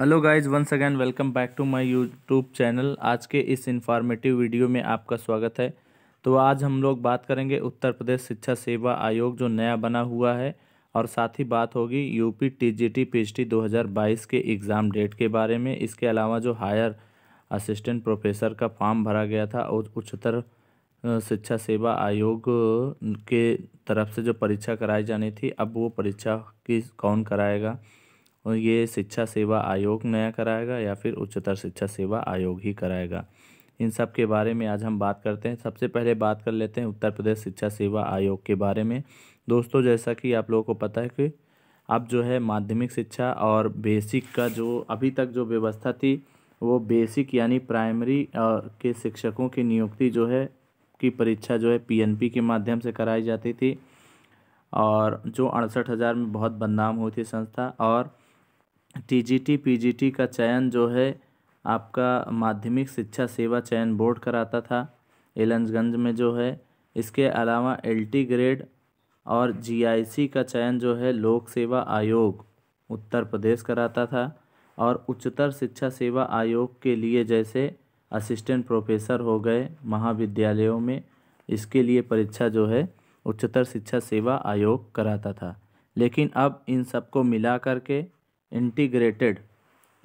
hello guys once again welcome back to my YouTube channel आज के इस informative video में आपका स्वागत है तो आज हम लोग बात करेंगे उत्तर प्रदेश शिक्षा सेवा आयोग जो नया बना हुआ है और साथ ही बात होगी यूपी टीजीटी पीएचटी 2022 के एग्ज़ाम डेट के बारे में इसके अलावा जो हायर असिस्टेंट प्रोफेसर का फॉर्म भरा गया था और उच्चतर शिक्षा सेवा आयोग के तरफ से जो परीक्षा कराई जानी थी अब वो परीक्षा किस कौन कराएगा और ये शिक्षा सेवा आयोग नया कराएगा या फिर उच्चतर शिक्षा सेवा आयोग ही कराएगा इन सब के बारे में आज हम बात करते हैं सबसे पहले बात कर लेते हैं उत्तर प्रदेश शिक्षा सेवा आयोग के बारे में दोस्तों जैसा कि आप लोगों को पता है कि अब जो है माध्यमिक शिक्षा और बेसिक का जो अभी तक जो व्यवस्था थी वो बेसिक यानी प्राइमरी के शिक्षकों की नियुक्ति जो है की परीक्षा जो है पीएनपी के माध्यम से कराई जाती थी और जो अड़सठ हज़ार में बहुत बदनाम हुई थी संस्था और टीजीटी पीजीटी का चयन जो है आपका माध्यमिक शिक्षा सेवा चयन बोर्ड कराता था एलंजगंज में जो है इसके अलावा एलटी ग्रेड और जीआईसी का चयन जो है लोक सेवा आयोग उत्तर प्रदेश कराता था और उच्चतर शिक्षा सेवा आयोग के लिए जैसे असिस्टेंट प्रोफेसर हो गए महाविद्यालयों में इसके लिए परीक्षा जो है उच्चतर शिक्षा सेवा आयोग कराता था लेकिन अब इन सबको मिला करके इंटीग्रेटेड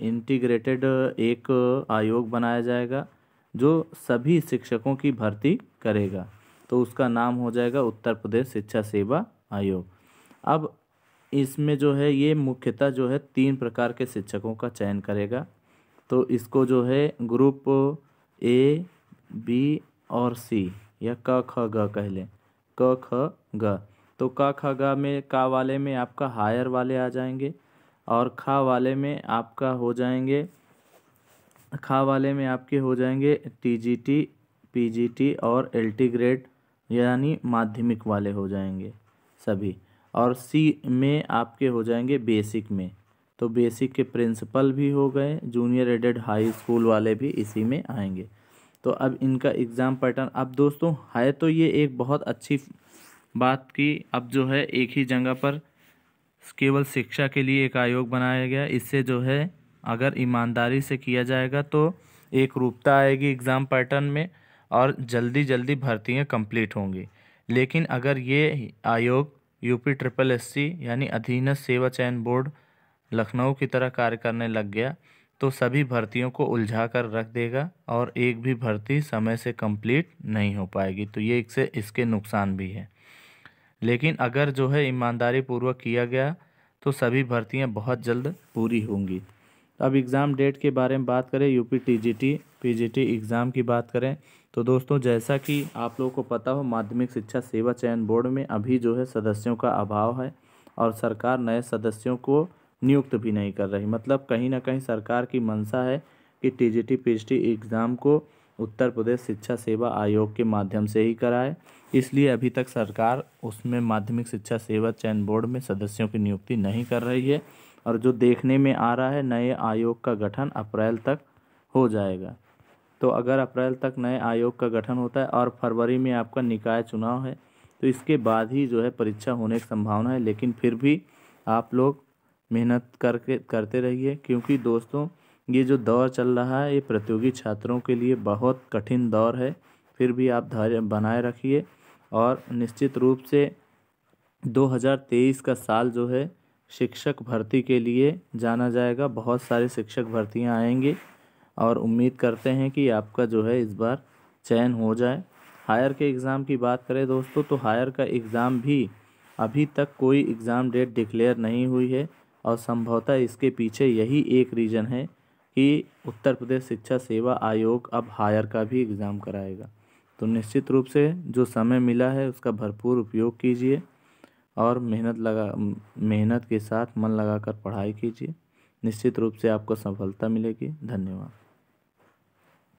इंटीग्रेटेड एक आयोग बनाया जाएगा जो सभी शिक्षकों की भर्ती करेगा तो उसका नाम हो जाएगा उत्तर प्रदेश शिक्षा सेवा आयोग अब इसमें जो है ये मुख्यतः जो है तीन प्रकार के शिक्षकों का चयन करेगा तो इसको जो है ग्रुप ए बी और सी या क ख ग कह लें क ख ग तो क ख ग में का वाले में आपका हायर वाले आ जाएंगे और खा वाले में आपका हो जाएंगे खा वाले में आपके हो जाएंगे टीजीटी पीजीटी और एलटी ग्रेड यानी माध्यमिक वाले हो जाएंगे सभी और सी में आपके हो जाएंगे बेसिक में तो बेसिक के प्रिंसिपल भी हो गए जूनियर एडेड हाई स्कूल वाले भी इसी में आएंगे तो अब इनका एग्ज़ाम पैटर्न अब दोस्तों है तो ये एक बहुत अच्छी बात की अब जो है एक ही जगह पर केवल शिक्षा के लिए एक आयोग बनाया गया इससे जो है अगर ईमानदारी से किया जाएगा तो एक रूपता आएगी एग्ज़ाम पैटर्न में और जल्दी जल्दी भर्तियाँ कंप्लीट होंगी लेकिन अगर ये आयोग यूपी ट्रिपल एस सी यानी अधीन सेवा चयन बोर्ड लखनऊ की तरह कार्य करने लग गया तो सभी भर्तियों को उलझा कर रख देगा और एक भी भर्ती समय से कंप्लीट नहीं हो पाएगी तो ये इससे इसके नुकसान भी है लेकिन अगर जो है ईमानदारी पूर्वक किया गया तो सभी भर्तियां बहुत जल्द पूरी होंगी अब एग्ज़ाम डेट के बारे में बात करें यूपी टीजीटी पीजीटी एग्ज़ाम की बात करें तो दोस्तों जैसा कि आप लोगों को पता हो माध्यमिक शिक्षा सेवा चयन बोर्ड में अभी जो है सदस्यों का अभाव है और सरकार नए सदस्यों को नियुक्त भी नहीं कर रही मतलब कहीं ना कहीं सरकार की मंशा है कि टी जी एग्ज़ाम को उत्तर प्रदेश शिक्षा सेवा आयोग के माध्यम से ही कराए इसलिए अभी तक सरकार उसमें माध्यमिक शिक्षा सेवा चयन बोर्ड में सदस्यों की नियुक्ति नहीं कर रही है और जो देखने में आ रहा है नए आयोग का गठन अप्रैल तक हो जाएगा तो अगर अप्रैल तक नए आयोग का गठन होता है और फरवरी में आपका निकाय चुनाव है तो इसके बाद ही जो है परीक्षा होने की संभावना है लेकिन फिर भी आप लोग मेहनत करके करते रहिए क्योंकि दोस्तों ये जो दौर चल रहा है ये प्रतियोगी छात्रों के लिए बहुत कठिन दौर है फिर भी आप धैर्य बनाए रखिए और निश्चित रूप से 2023 का साल जो है शिक्षक भर्ती के लिए जाना जाएगा बहुत सारे शिक्षक भर्तियां आएंगी और उम्मीद करते हैं कि आपका जो है इस बार चयन हो जाए हायर के एग्ज़ाम की बात करें दोस्तों तो हायर का एग्ज़ाम भी अभी तक कोई एग्ज़ाम डेट डिक्लेयर नहीं हुई है और संभवतः इसके पीछे यही एक रीज़न है कि उत्तर प्रदेश शिक्षा सेवा आयोग अब हायर का भी एग्ज़ाम कराएगा तो निश्चित रूप से जो समय मिला है उसका भरपूर उपयोग कीजिए और मेहनत लगा मेहनत के साथ मन लगाकर पढ़ाई कीजिए निश्चित रूप से आपको सफलता मिलेगी धन्यवाद